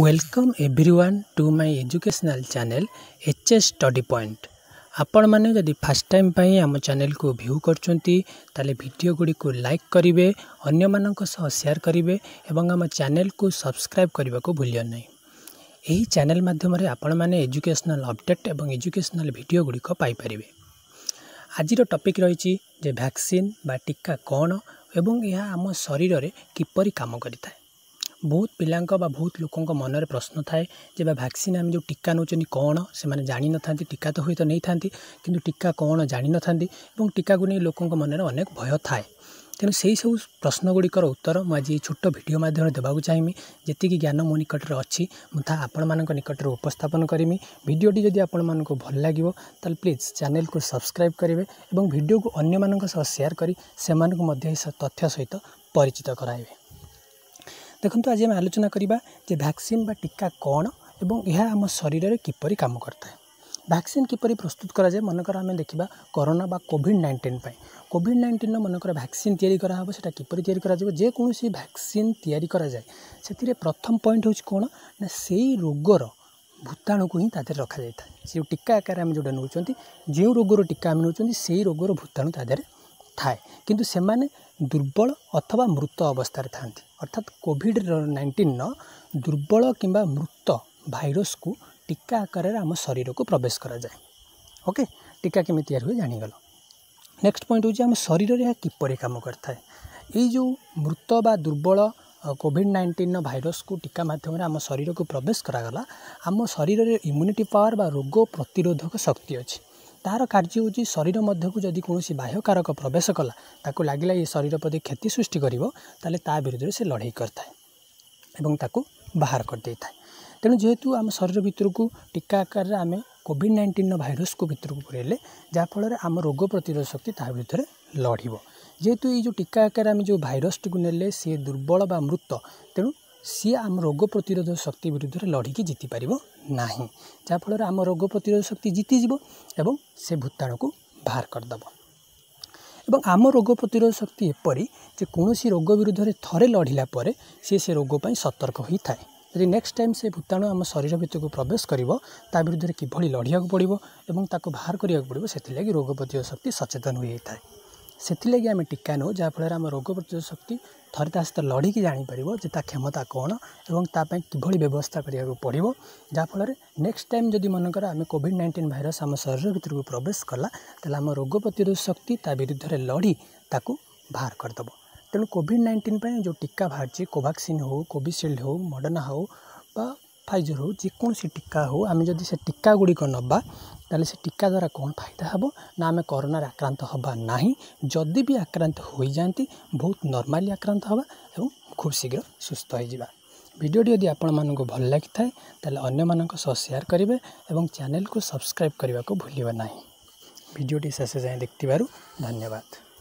welcome every one to my educational channel H S study point ଆପଣମାନେ ଯଦି first time ପାଇଁ ଆମ ଚ୍ୟାନେଲ୍କୁ ଭ୍ୟୁ କରୁଛନ୍ତି ତାହେଲେ ଭିଡ଼ିଓ ଗୁଡ଼ିକୁ ଲାଇକ୍ କରିବେ ଅନ୍ୟମାନଙ୍କ ସହ ସେୟାର୍ କରିବେ ଏବଂ ଆମ ଚ୍ୟାନେଲ୍କୁ ସବସ୍କ୍ରାଇବ୍ କରିବାକୁ ଭୁଲିବେ ନାହିଁ ଏହି ଚ୍ୟାନେଲ୍ ମାଧ୍ୟମରେ ଆପଣମାନେ ଏଜୁକେସନାଲ୍ ଅପଡ଼େଟ୍ ଏବଂ ଏଜୁକେସନାଲ୍ ଭିଡ଼ିଓ ଗୁଡ଼ିକ ପାଇପାରିବେ ଆଜିର ଟପିକ୍ ରହିଛି ଯେ ଭ୍ୟାକ୍ସିନ୍ ବା ଟୀକା କ'ଣ ଏବଂ ଏହା ଆମ ଶରୀରରେ କିପରି କାମ କରିଥାଏ ବହୁତ ପିଲାଙ୍କ ବା ବହୁତ ଲୋକଙ୍କ ମନରେ ପ୍ରଶ୍ନ ଥାଏ ଯେ ବା ଭ୍ୟାକ୍ସିନ୍ ଆମେ ଯେଉଁ ଟୀକା ନେଉଛନ୍ତି କ'ଣ ସେମାନେ ଜାଣିନଥାନ୍ତି ଟୀକା ତ ହୁଏତ ନେଇଥାନ୍ତି କିନ୍ତୁ ଟୀକା କ'ଣ ଜାଣିନଥାନ୍ତି ଏବଂ ଟୀକାକୁ ନେଇ ଲୋକଙ୍କ ମନରେ ଅନେକ ଭୟ ଥାଏ ତେଣୁ ସେହିସବୁ ପ୍ରଶ୍ନଗୁଡ଼ିକର ଉତ୍ତର ମୁଁ ଆଜି ଏଇ ଛୋଟ ଭିଡ଼ିଓ ମାଧ୍ୟମରେ ଦେବାକୁ ଚାହିଁବି ଯେତିକି ଜ୍ଞାନ ମୋ ନିକଟରେ ଅଛି ମୁଁ ତାହା ଆପଣମାନଙ୍କ ନିକଟରେ ଉପସ୍ଥାପନ କରିମି ଭିଡ଼ିଓଟି ଯଦି ଆପଣମାନଙ୍କୁ ଭଲ ଲାଗିବ ତାହେଲେ ପ୍ଲିଜ୍ ଚ୍ୟାନେଲ୍କୁ ସବସ୍କ୍ରାଇବ୍ କରିବେ ଏବଂ ଭିଡ଼ିଓକୁ ଅନ୍ୟମାନଙ୍କ ସହ ସେୟାର କରି ସେମାନଙ୍କୁ ମଧ୍ୟ ଏହି ତଥ୍ୟ ସହିତ ପରିଚିତ କରାଇବେ ଦେଖନ୍ତୁ ଆଜି ଆମେ ଆଲୋଚନା କରିବା ଯେ ଭ୍ୟାକ୍ସିନ୍ ବା ଟୀକା କ'ଣ ଏବଂ ଏହା ଆମ ଶରୀରରେ କିପରି କାମ କରିଥାଏ ଭ୍ୟାକ୍ସିନ୍ କିପରି ପ୍ରସ୍ତୁତ କରାଯାଏ ମନେକର ଆମେ ଦେଖିବା କରୋନା ବା କୋଭିଡ଼ ନାଇଣ୍ଟିନ୍ ପାଇଁ କୋଭିଡ଼ ନାଇଣ୍ଟିନ୍ର ମନେକର ଭ୍ୟାକ୍ସିନ୍ ତିଆରି କରାହେବ ସେଇଟା କିପରି ତିଆରି କରାଯିବ ଯେକୌଣସି ଭ୍ୟାକ୍ସିନ୍ ତିଆରି କରାଯାଏ ସେଥିରେ ପ୍ରଥମ ପଏଣ୍ଟ ହେଉଛି କ'ଣ ନା ସେଇ ରୋଗର ଭୂତାଣୁକୁ ହିଁ ତା ଦେହରେ ରଖାଯାଇଥାଏ ସେ ଯେଉଁ ଟୀକା ଆକାରରେ ଆମେ ଯେଉଁଟା ନେଉଛନ୍ତି ଯେଉଁ ରୋଗର ଟୀକା ଆମେ ନେଉଛନ୍ତି ସେଇ ରୋଗର ଭୂତାଣୁ ତା ଦେହରେ ଥାଏ କିନ୍ତୁ ସେମାନେ ଦୁର୍ବଳ ଅଥବା ମୃତ ଅବସ୍ଥାରେ ଥାନ୍ତି ଅର୍ଥାତ୍ କୋଭିଡ଼ ନାଇଣ୍ଟିନର ଦୁର୍ବଳ କିମ୍ବା ମୃତ ଭାଇରସ୍କୁ ଟୀକା ଆକାରରେ ଆମ ଶରୀରକୁ ପ୍ରବେଶ କରାଯାଏ ଓକେ ଟୀକା କେମିତି ତିଆରି ହୁଏ ଜାଣିଗଲ ନେକ୍ସଟ ପଏଣ୍ଟ ହେଉଛି ଆମ ଶରୀରରେ ଏହା କିପରି କାମ କରିଥାଏ ଏଇ ଯେଉଁ ମୃତ ବା ଦୁର୍ବଳ କୋଭିଡ଼ ନାଇଣ୍ଟିନର ଭାଇରସ୍କୁ ଟୀକା ମାଧ୍ୟମରେ ଆମ ଶରୀରକୁ ପ୍ରବେଶ କରାଗଲା ଆମ ଶରୀରରେ ଇମ୍ୟୁନିଟି ପାୱାର ବା ରୋଗ ପ୍ରତିରୋଧକ ଶକ୍ତି ଅଛି शरीर कर्वी शरीरमा जि बाह्य कारक प्रवेश य शरीर प्रति क्षति सृष्टि ताविरुद्धले सि लडै गरिदिइ तेणु जिम शरीरभिरक टीका आकार आमे कि भाइरसको भित्र पुरैले जाफल आम रोग प्रतिरोध शक्ति ताविरुद्धले लडियो जिहे यु टी आकार आउने जो भाइरस टि नेस दुर्बल वा मृत तेणु ସିଏ ଆମ ରୋଗ ପ୍ରତିରୋଧ ଶକ୍ତି ବିରୁଦ୍ଧରେ ଲଢ଼ିକି ଜିତିପାରିବ ନାହିଁ ଯାହାଫଳରେ ଆମ ରୋଗ ପ୍ରତିରୋଧ ଶକ୍ତି ଜିତିଯିବ ଏବଂ ସେ ଭୂତାଣୁକୁ ବାହାର କରିଦେବ ଏବଂ ଆମ ରୋଗ ପ୍ରତିରୋଧ ଶକ୍ତି ଏପରି ଯେ କୌଣସି ରୋଗ ବିରୁଦ୍ଧରେ ଥରେ ଲଢ଼ିଲା ପରେ ସିଏ ସେ ରୋଗ ପାଇଁ ସତର୍କ ହୋଇଥାଏ ଯଦି ନେକ୍ସଟ ଟାଇମ୍ ସେ ଭୂତାଣୁ ଆମ ଶରୀର ଭିତରକୁ ପ୍ରବେଶ କରିବ ତା ବିରୁଦ୍ଧରେ କିଭଳି ଲଢ଼ିବାକୁ ପଡ଼ିବ ଏବଂ ତାକୁ ବାହାର କରିବାକୁ ପଡ଼ିବ ସେଥିଲାଗି ରୋଗ ପ୍ରତିରୋଧ ଶକ୍ତି ସଚେତନ ହୋଇଯାଇଥାଏ ସେଥିଲାଗି ଆମେ ଟୀକା ନେଉ ଯାହାଫଳରେ ଆମ ରୋଗ ପ୍ରତିରୋଧ ଶକ୍ତି ଥରେ ତା ସହିତ ଲଢ଼ିକି ଜାଣିପାରିବ ଯେ ତା କ୍ଷମତା କ'ଣ ଏବଂ ତା ପାଇଁ କିଭଳି ବ୍ୟବସ୍ଥା କରିବାକୁ ପଡ଼ିବ ଯାହାଫଳରେ ନେକ୍ସଟ ଟାଇମ୍ ଯଦି ମନେକର ଆମେ କୋଭିଡ଼ ନାଇଣ୍ଟିନ୍ ଭାଇରସ୍ ଆମ ଶରୀର ଭିତରକୁ ପ୍ରବେଶ କଲା ତାହେଲେ ଆମ ରୋଗ ପ୍ରତିରୋଧ ଶକ୍ତି ତା ବିରୁଦ୍ଧରେ ଲଢ଼ି ତାକୁ ବାହାର କରିଦେବ ତେଣୁ କୋଭିଡ଼ ନାଇଣ୍ଟିନ୍ ପାଇଁ ଯେଉଁ ଟୀକା ବାହାରିଛି କୋଭାକ୍ସିନ୍ ହେଉ କୋଭିସିଲ୍ଡ ହେଉ ମଡ଼ର୍ଣ୍ଣା ହେଉ ବା ଫାଇଜର ହେଉ ଯେକୌଣସି ଟୀକା ହେଉ ଆମେ ଯଦି ସେ ଟୀକା ଗୁଡ଼ିକ ନେବା ତାହେଲେ ସେ ଟୀକା ଦ୍ୱାରା କ'ଣ ଫାଇଦା ହେବ ନା ଆମେ କରୋନାରେ ଆକ୍ରାନ୍ତ ହେବା ନାହିଁ ଯଦି ବି ଆକ୍ରାନ୍ତ ହୋଇଯାଆନ୍ତି ବହୁତ ନର୍ମାଲି ଆକ୍ରାନ୍ତ ହେବା ଏବଂ ଖୁବ୍ ଶୀଘ୍ର ସୁସ୍ଥ ହୋଇଯିବା ଭିଡ଼ିଓଟି ଯଦି ଆପଣମାନଙ୍କୁ ଭଲ ଲାଗିଥାଏ ତାହେଲେ ଅନ୍ୟମାନଙ୍କ ସହ ସେୟାର କରିବେ ଏବଂ ଚ୍ୟାନେଲକୁ ସବସ୍କ୍ରାଇବ୍ କରିବାକୁ ଭୁଲିବେ ନାହିଁ ଭିଡ଼ିଓଟି ଶେଷ ଯାଏଁ ଦେଖିଥିବାରୁ ଧନ୍ୟବାଦ